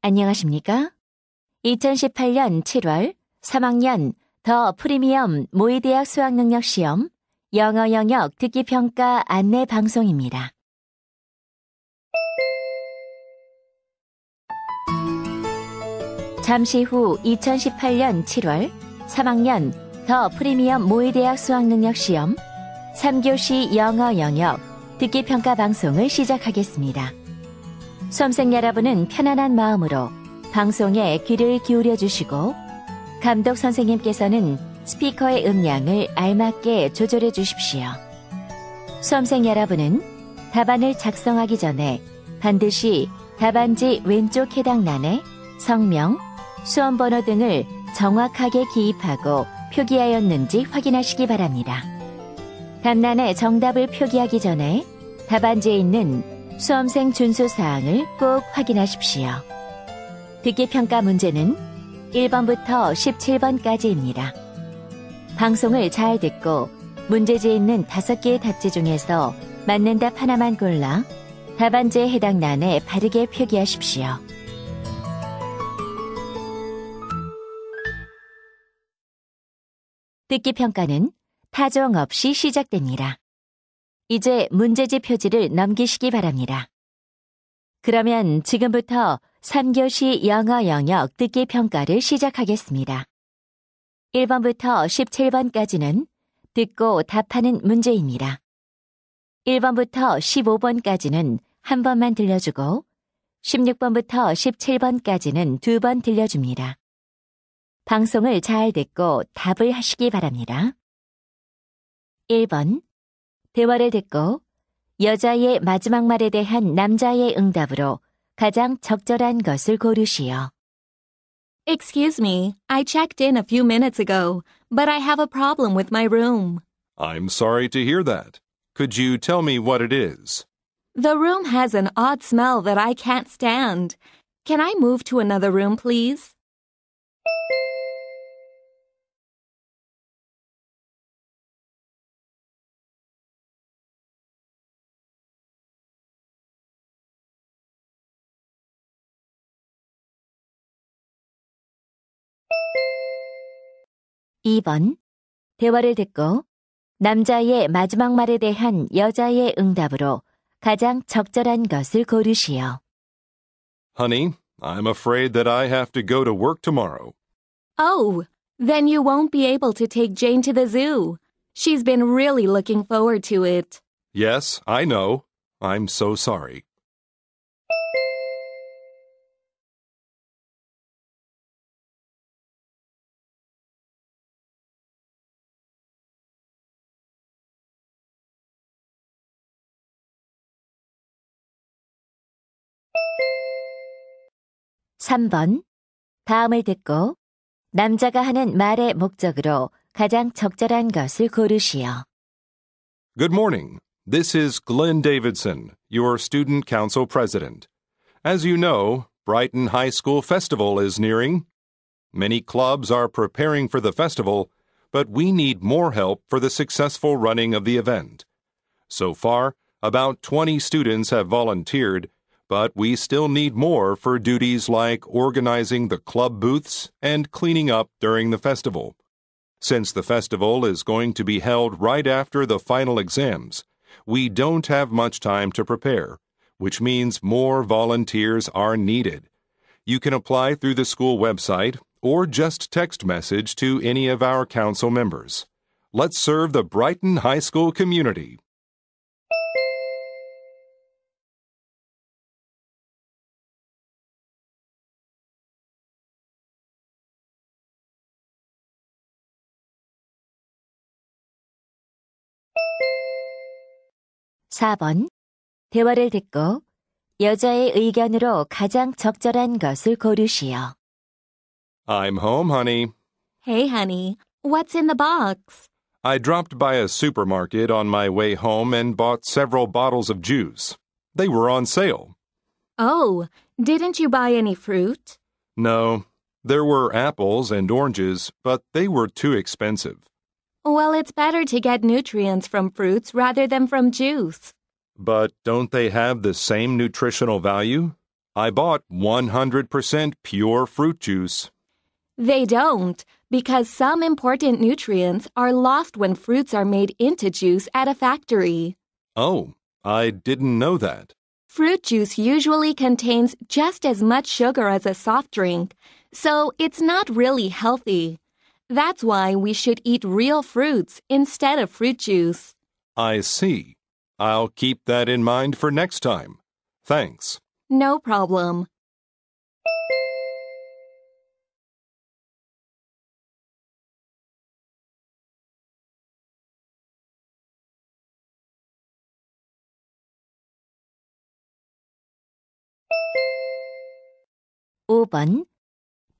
안녕하십니까? 2018년 7월 3학년 더 프리미엄 모의대학 수학능력 시험 영어 영역 듣기 평가 안내 방송입니다. 잠시 후 2018년 7월 3학년 더 프리미엄 모의대학 수학능력 시험 3교시 영어 영역 듣기 평가 방송을 시작하겠습니다. 수험생 여러분은 편안한 마음으로 방송에 귀를 기울여 주시고 감독 선생님께서는 스피커의 음량을 알맞게 조절해 주십시오. 수험생 여러분은 답안을 작성하기 전에 반드시 답안지 왼쪽 해당 란에 성명, 수험 번호 등을 정확하게 기입하고 표기하였는지 확인하시기 바랍니다. 단난에 정답을 표기하기 전에 답안지에 있는 수험생 준수 사항을 꼭 확인하십시오. 듣기 평가 문제는 1번부터 17번까지입니다. 방송을 잘 듣고 문제지에 있는 5개의 답지 중에서 맞는 답 하나만 골라 답안지에 해당 난에 바르게 표기하십시오. 듣기 평가는 하정 없이 시작됩니다. 이제 문제집 표지를 넘기시기 바랍니다. 그러면 지금부터 3교시 영어 영역 듣기 평가를 시작하겠습니다. 1번부터 17번까지는 듣고 답하는 문제입니다. 1번부터 15번까지는 한 번만 들려주고 16번부터 17번까지는 두 번 들려줍니다. 방송을 잘 듣고 답을 하시기 바랍니다. 1번 대화를 듣고 여자의 마지막 말에 대한 남자의 응답으로 가장 적절한 것을 고르시오. Excuse me, I checked in a few minutes ago, but I have a problem with my room. I'm sorry to hear that. Could you tell me what it is? The room has an odd smell that I can't stand. Can I move to another room, please? 2번. 대화를 듣고 남자의 마지막 말에 대한 여자의 응답으로 가장 적절한 것을 고르시오. Honey, I'm afraid that I have to go to work tomorrow. Oh, then you won't be able to take Jane to the zoo. She's been really looking forward to it. Yes, I know. I'm so sorry. 3번. 다음을 듣고 남자가 하는 말의 목적으로 가장 적절한 것을 고르시오. Good morning. This is Glenn Davidson, your Student Council President. As you know, Brighton High School Festival is nearing. Many clubs are preparing for the festival, but we need more help for the successful running of the event. So far, about 20 students have volunteered but we still need more for duties like organizing the club booths and cleaning up during the festival. Since the festival is going to be held right after the final exams, we don't have much time to prepare, which means more volunteers are needed. You can apply through the school website or just text message to any of our council members. Let's serve the Brighton High School community. 4번. 대화를 듣고 여자의 의견으로 가장 적절한 것을 고르시오. I'm home, honey. Hey, honey. What's in the box? I dropped by a supermarket on my way home and bought several bottles of juice. They were on sale. Oh, didn't you buy any fruit? No. There were apples and oranges, but they were too expensive. Well, it's better to get nutrients from fruits rather than from juice. But don't they have the same nutritional value? I bought 100% pure fruit juice. They don't, because some important nutrients are lost when fruits are made into juice at a factory. Oh, I didn't know that. Fruit juice usually contains just as much sugar as a soft drink, so it's not really healthy. That's why we should eat real fruits instead of fruit juice. I see. I'll keep that in mind for next time. Thanks. No problem. (5번)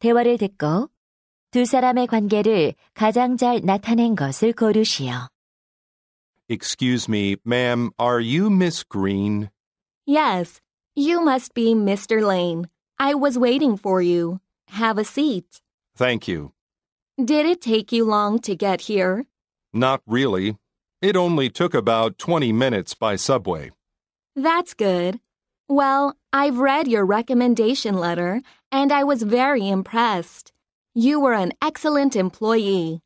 대화를 듣고 두 사람의 관계를 가장 잘 나타낸 것을 고르시오. Excuse me, ma'am, are you Miss Green? Yes, you must be Mr. Lane. I was waiting for you. Have a seat. Thank you. Did it take you long to get here? Not really. It only took about 20 minutes by subway. That's good. Well, I've read your recommendation letter and I was very impressed. You were an excellent employee.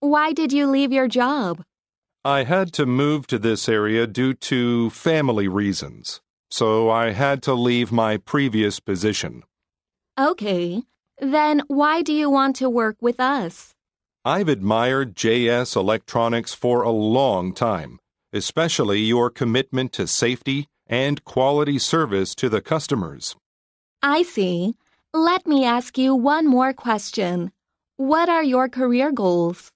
Why did you leave your job? I had to move to this area due to family reasons, so I had to leave my previous position. Okay, then why do you want to work with us? I've admired JS Electronics for a long time, especially your commitment to safety and quality service to the customers. I see. Let me ask you one more question. What are your career goals?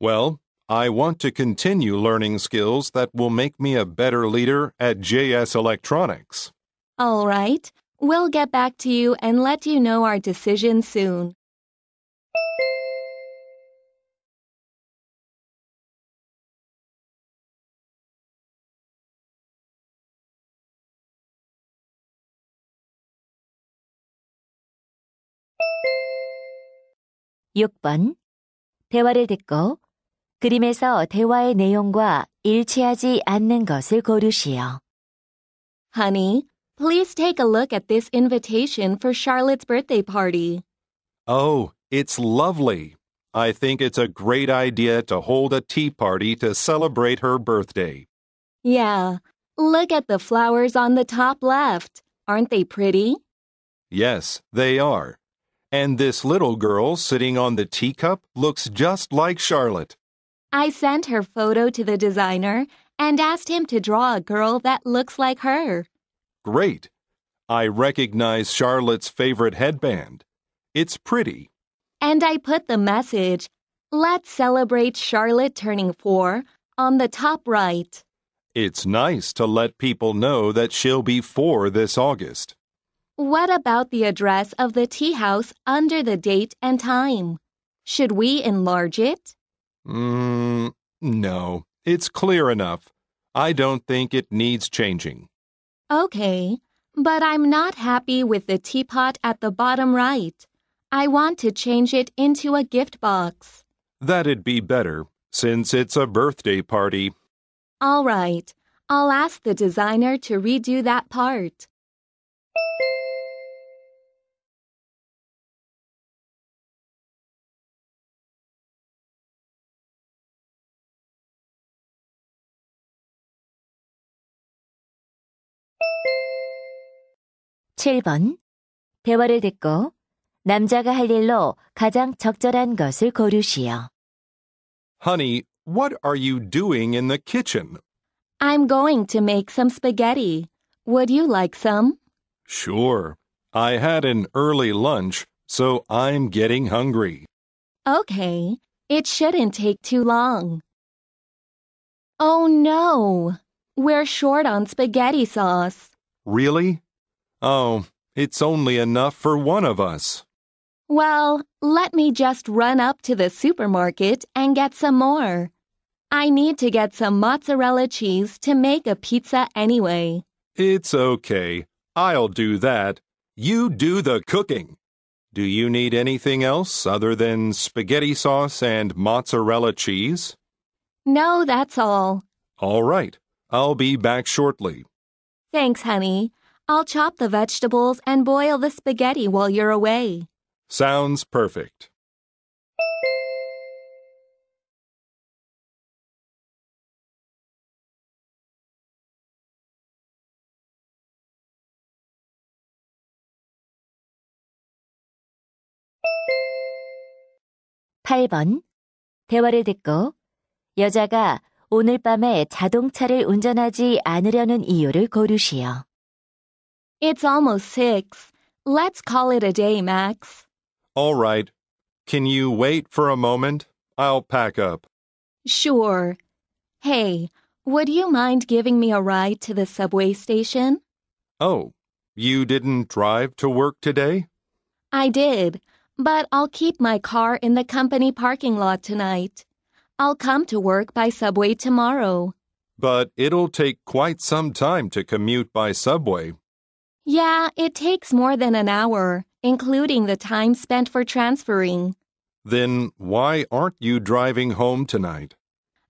Well, I want to continue learning skills that will make me a better leader at JS Electronics. All right. We'll get back to you and let you know our decision soon. 6번. 대화를 듣고 그림에서 대화의 내용과 일치하지 않는 것을 고르시오. Honey, please take a look at this invitation for Charlotte's birthday party. Oh, it's lovely. I think it's a great idea to hold a tea party to celebrate her birthday. Yeah. Look at the flowers on the top left. Aren't they pretty? Yes, they are. And this little girl sitting on the teacup looks just like Charlotte. I sent her photo to the designer and asked him to draw a girl that looks like her. Great. I recognize Charlotte's favorite headband. It's pretty. And I put the message, Let's celebrate Charlotte turning four, on the top right. It's nice to let people know that she'll be four this August. What about the address of the tea house under the date and time? Should we enlarge it? Mm, no, it's clear enough. I don't think it needs changing. Okay, but I'm not happy with the teapot at the bottom right. I want to change it into a gift box. That'd be better, since it's a birthday party. All right, I'll ask the designer to redo that part. 7번. 대화를 듣고 남자가 할 일로 가장 적절한 것을 고르시오. Honey, what are you doing in the kitchen? I'm going to make some spaghetti. Would you like some? Sure. I had an early lunch, so I'm getting hungry. Okay. It shouldn't take too long. Oh no. We're short on spaghetti sauce. Really? Oh, it's only enough for one of us. Well, let me just run up to the supermarket and get some more. I need to get some mozzarella cheese to make a pizza anyway. It's okay. I'll do that. You do the cooking. Do you need anything else other than spaghetti sauce and mozzarella cheese? No, that's all. All right. I'll be back shortly. Thanks, honey. I'll chop the vegetables and boil the spaghetti while you're away. Sounds perfect. (8번) 대화를 듣고 여자가 오늘 밤에 자동차를 운전하지 않으려는 이유를 고르시오. It's almost six. Let's call it a day, Max. All right. Can you wait for a moment? I'll pack up. Sure. Hey, would you mind giving me a ride to the subway station? Oh, you didn't drive to work today? I did, but I'll keep my car in the company parking lot tonight. I'll come to work by subway tomorrow. But it'll take quite some time to commute by subway yeah, it takes more than an hour, including the time spent for transferring. Then why aren't you driving home tonight?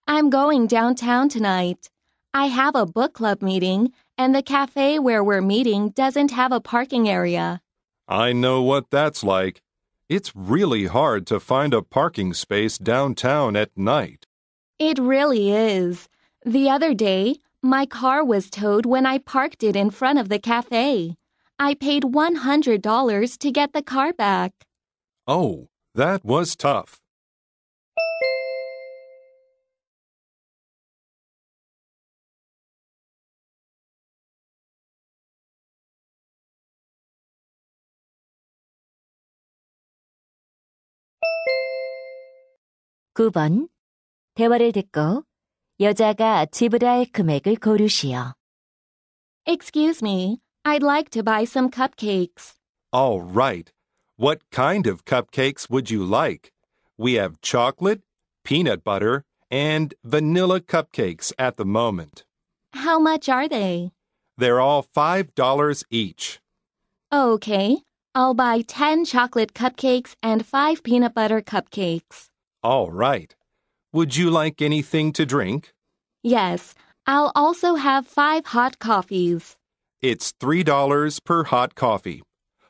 I'm going downtown tonight. I have a book club meeting, and the cafe where we're meeting doesn't have a parking area. I know what that's like. It's really hard to find a parking space downtown at night. It really is. The other day, my car was towed when I parked it in front of the cafe. I paid $100 to get the car back. Oh, that was tough. (9번) 대화를 듣고 여자가 지불할 금액을 고르시오. Excuse me, I'd like to buy some cupcakes. All right. What kind of cupcakes would you like? We have chocolate, peanut butter, and vanilla cupcakes at the moment. How much are they? They're all $5 each. Okay, I'll buy 10 chocolate cupcakes and 5 peanut butter cupcakes. All right. Would you like anything to drink? Yes, I'll also have five hot coffees. It's $3 per hot coffee.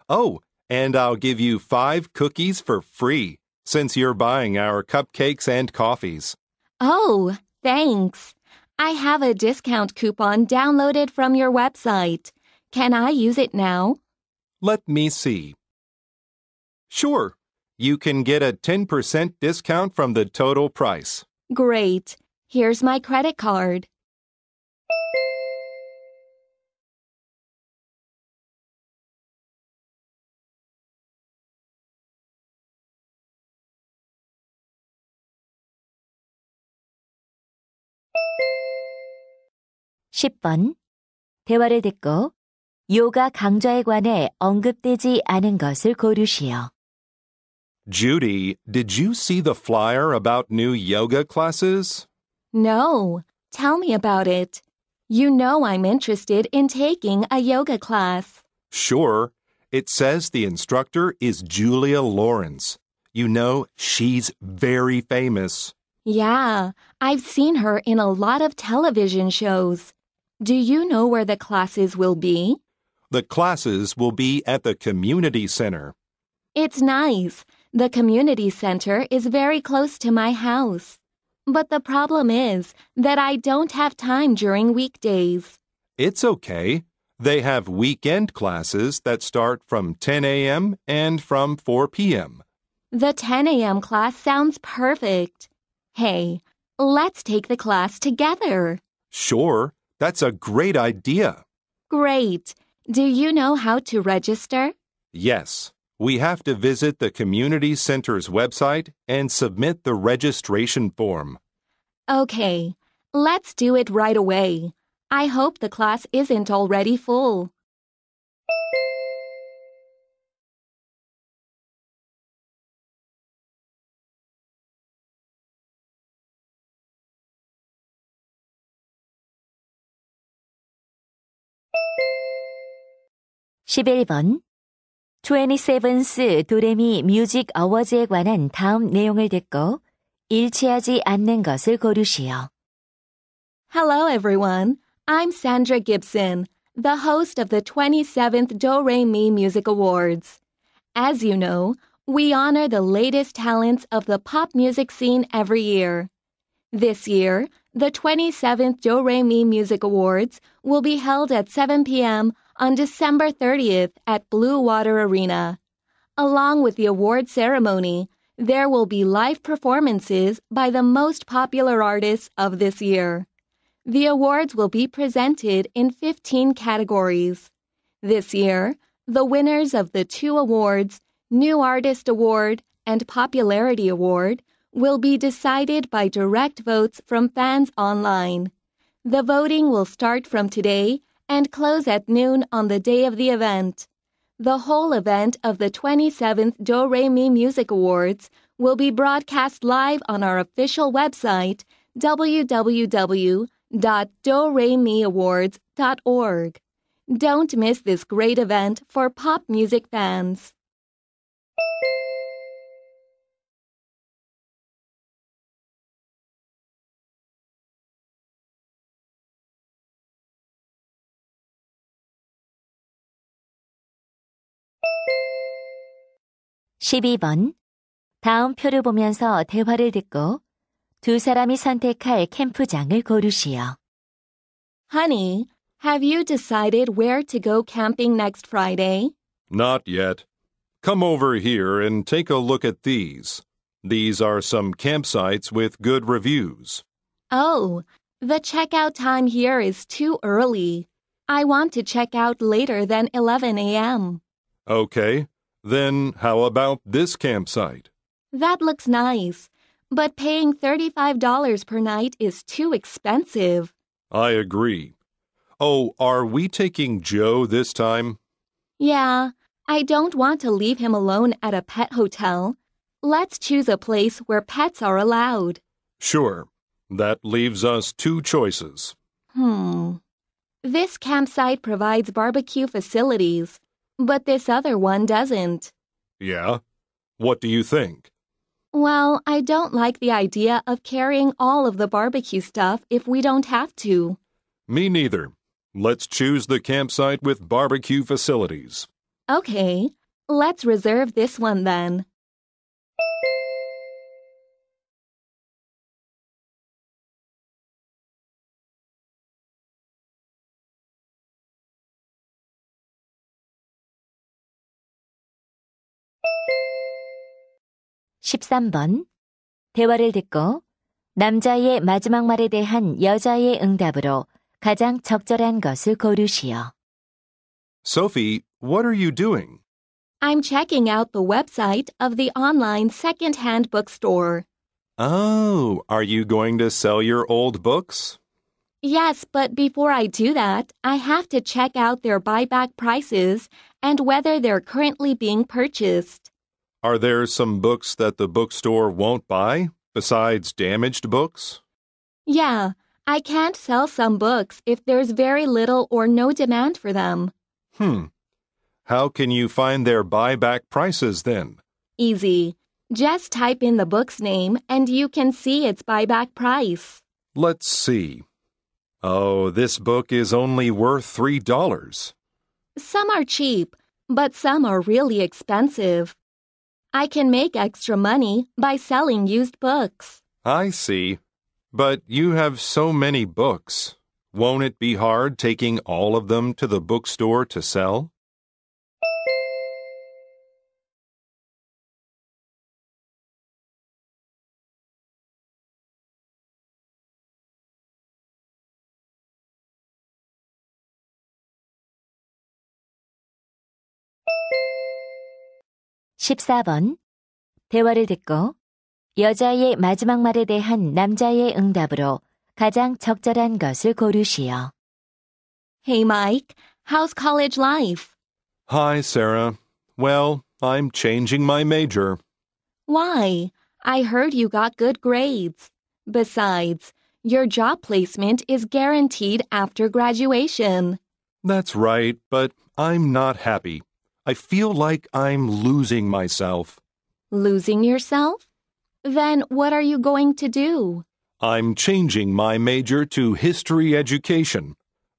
Oh, and I'll give you five cookies for free since you're buying our cupcakes and coffees. Oh, thanks. I have a discount coupon downloaded from your website. Can I use it now? Let me see. Sure you can get a 10% discount from the total price. Great. Here's my credit card. (10번) 대화를 듣고 요가 강좌에 관해 언급되지 않은 것을 고르시오. Judy, did you see the flyer about new yoga classes? No. Tell me about it. You know I'm interested in taking a yoga class. Sure. It says the instructor is Julia Lawrence. You know, she's very famous. Yeah, I've seen her in a lot of television shows. Do you know where the classes will be? The classes will be at the community center. It's nice. The community center is very close to my house. But the problem is that I don't have time during weekdays. It's okay. They have weekend classes that start from 10 a.m. and from 4 p.m. The 10 a.m. class sounds perfect. Hey, let's take the class together. Sure, that's a great idea. Great. Do you know how to register? Yes, we have to visit the Community Center's website and submit the registration form. Okay, let's do it right away. I hope the class isn't already full. (11번) 27스 도레미 뮤직 어워즈에 관한 다음 내용을 듣고 일치하지 않는 것을 고르시오. Hello everyone. I'm Sandra Gibson, the host of the 27th Do-Re-Mi Music Awards. As you know, we honor the latest talents of the pop music scene every year. This year, the 27th Do-Re-Mi Music Awards will be held at 7 p.m on December 30th at Blue Water Arena. Along with the award ceremony, there will be live performances by the most popular artists of this year. The awards will be presented in 15 categories. This year, the winners of the two awards, New Artist Award and Popularity Award, will be decided by direct votes from fans online. The voting will start from today and close at noon on the day of the event. The whole event of the 27th Do Re Mi Music Awards will be broadcast live on our official website, www.doremiawards.org. Don't miss this great event for pop music fans. 12번. 다음 표를 보면서 대화를 듣고 두 사람이 선택할 캠프장을 고르시오. Honey, have you decided where to go camping next Friday? Not yet. Come over here and take a look at these. These are some campsites with good reviews. Oh, the checkout time here is too early. I want to check out later than 11 a.m. Okay, then how about this campsite? That looks nice, but paying $35 per night is too expensive. I agree. Oh, are we taking Joe this time? Yeah, I don't want to leave him alone at a pet hotel. Let's choose a place where pets are allowed. Sure. That leaves us two choices. Hmm. This campsite provides barbecue facilities. But this other one doesn't. Yeah? What do you think? Well, I don't like the idea of carrying all of the barbecue stuff if we don't have to. Me neither. Let's choose the campsite with barbecue facilities. Okay, let's reserve this one then. 13번. 대화를 듣고 남자의 마지막 말에 대한 여자의 응답으로 가장 적절한 것을 고르시오. Sophie, what are you doing? I'm checking out the website of the online second-hand bookstore. Oh, are you going to sell your old books? Yes, but before I do that, I have to check out their buyback prices and whether they're currently being purchased. Are there some books that the bookstore won't buy besides damaged books? Yeah, I can't sell some books if there's very little or no demand for them. Hmm. How can you find their buyback prices then? Easy. Just type in the book's name and you can see its buyback price. Let's see. Oh, this book is only worth $3. Some are cheap, but some are really expensive. I can make extra money by selling used books. I see. But you have so many books. Won't it be hard taking all of them to the bookstore to sell? 14번. 대화를 듣고 여자의 마지막 말에 대한 남자의 응답으로 가장 적절한 것을 고르시오. Hey Mike, how's college life? Hi, Sarah. Well, I'm changing my major. Why? I heard you got good grades. Besides, your job placement is guaranteed after graduation. That's right, but I'm not happy. I feel like I'm losing myself. Losing yourself? Then what are you going to do? I'm changing my major to history education.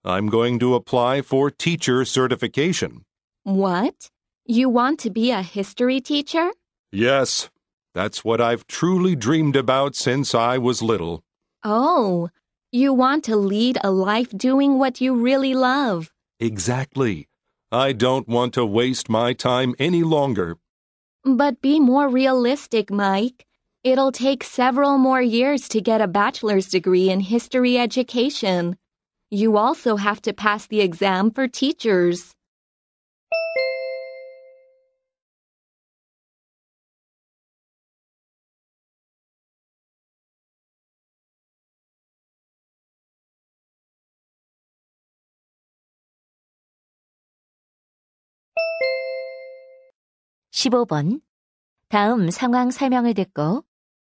I'm going to apply for teacher certification. What? You want to be a history teacher? Yes. That's what I've truly dreamed about since I was little. Oh, you want to lead a life doing what you really love. Exactly. I don't want to waste my time any longer. But be more realistic, Mike. It'll take several more years to get a bachelor's degree in history education. You also have to pass the exam for teachers. 15번. 다음 상황 설명을 듣고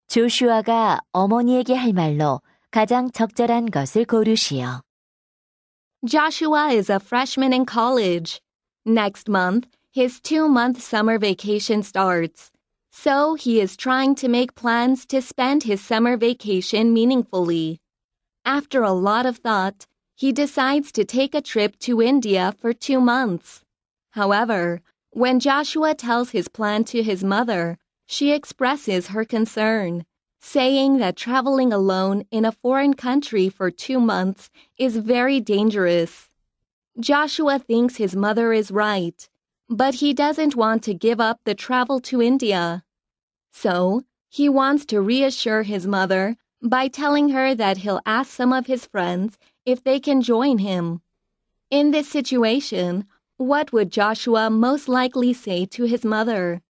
조슈아가 어머니에게 할 말로 가장 적절한 것을 고르시오. Joshua is a freshman in college. Next month, his two month summer vacation starts. So he is trying to make plans to spend his summer vacation meaningfully. After a lot of thought, he decides to take a trip to India for two months. However, when Joshua tells his plan to his mother, she expresses her concern, saying that traveling alone in a foreign country for two months is very dangerous. Joshua thinks his mother is right, but he doesn't want to give up the travel to India. So, he wants to reassure his mother by telling her that he'll ask some of his friends if they can join him. In this situation, what would Joshua most likely say to his mother?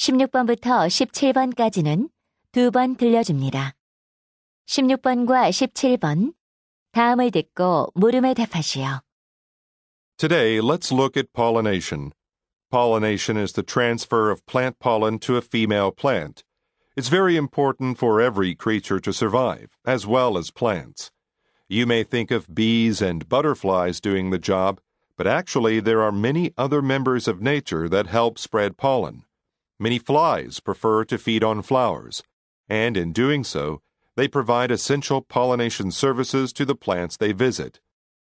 (16번부터 17번까지는) 두 번 들려줍니다. (16번과 17번) 다음을 듣고 물음에 답하시오. Today, let's look at pollination. Pollination is the transfer of plant pollen to a female plant. It's very important for every creature to survive, as well as plants. You may think of bees and butterflies doing the job, but actually there are many other members of nature that help spread pollen. Many flies prefer to feed on flowers, and in doing so, they provide essential pollination services to the plants they visit.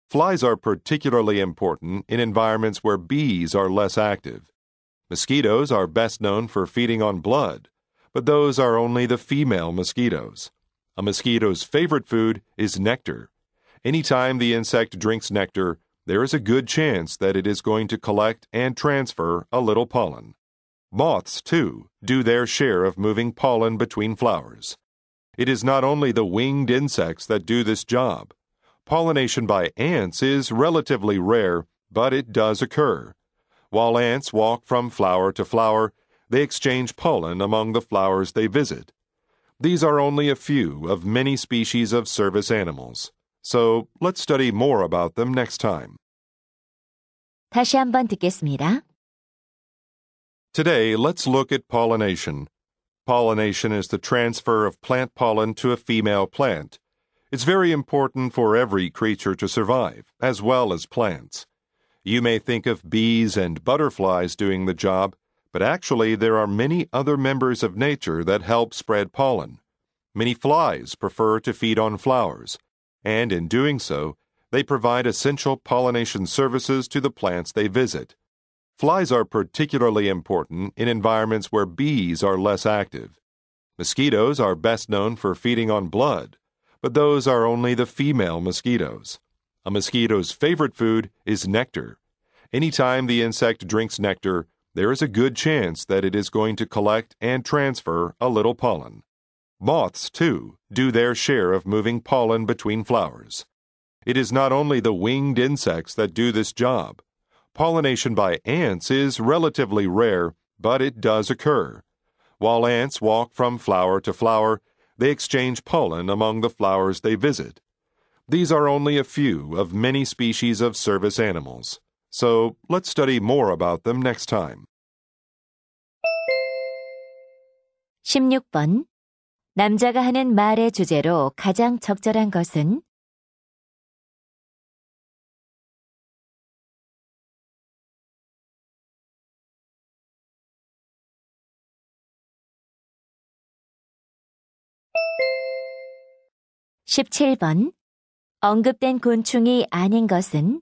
Flies are particularly important in environments where bees are less active. Mosquitoes are best known for feeding on blood, but those are only the female mosquitoes. A mosquito's favorite food is nectar. Anytime the insect drinks nectar, there is a good chance that it is going to collect and transfer a little pollen. Moths, too, do their share of moving pollen between flowers. It is not only the winged insects that do this job. Pollination by ants is relatively rare, but it does occur. While ants walk from flower to flower, they exchange pollen among the flowers they visit. These are only a few of many species of service animals, so let's study more about them next time. 다시 한번 듣겠습니다. Today, let's look at pollination, Pollination is the transfer of plant pollen to a female plant. It's very important for every creature to survive, as well as plants. You may think of bees and butterflies doing the job, but actually there are many other members of nature that help spread pollen. Many flies prefer to feed on flowers, and in doing so, they provide essential pollination services to the plants they visit. Flies are particularly important in environments where bees are less active. Mosquitoes are best known for feeding on blood, but those are only the female mosquitoes. A mosquito's favorite food is nectar. Anytime the insect drinks nectar, there is a good chance that it is going to collect and transfer a little pollen. Moths, too, do their share of moving pollen between flowers. It is not only the winged insects that do this job pollination by ants is relatively rare, but it does occur. While ants walk from flower to flower, they exchange pollen among the flowers they visit. These are only a few of many species of service animals, so let's study more about them next time. 16번 남자가 하는 말의 주제로 가장 적절한 것은 17번. 언급된 곤충이 아닌 것은?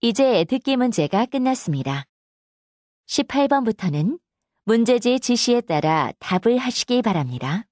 '이제 듣기 문제가 끝났습니다. 18번부터는 문제지 지시에 따라 답을 하시기 바랍니다.